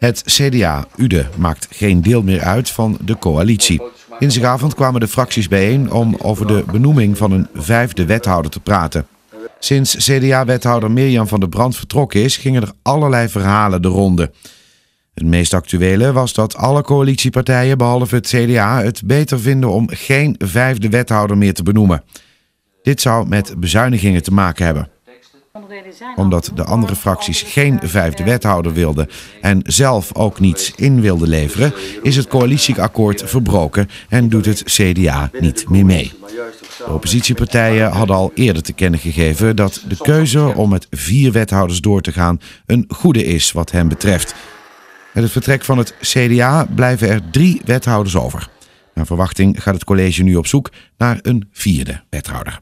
Het CDA-UDE maakt geen deel meer uit van de coalitie. Dinsdagavond kwamen de fracties bijeen om over de benoeming van een vijfde wethouder te praten. Sinds CDA-wethouder Mirjam van der Brand vertrokken is, gingen er allerlei verhalen de ronde. Het meest actuele was dat alle coalitiepartijen, behalve het CDA, het beter vinden om geen vijfde wethouder meer te benoemen. Dit zou met bezuinigingen te maken hebben omdat de andere fracties geen vijfde wethouder wilden en zelf ook niets in wilden leveren, is het coalitieakkoord verbroken en doet het CDA niet meer mee. De oppositiepartijen hadden al eerder te kennen gegeven dat de keuze om met vier wethouders door te gaan een goede is wat hen betreft. Met het vertrek van het CDA blijven er drie wethouders over. Naar verwachting gaat het college nu op zoek naar een vierde wethouder.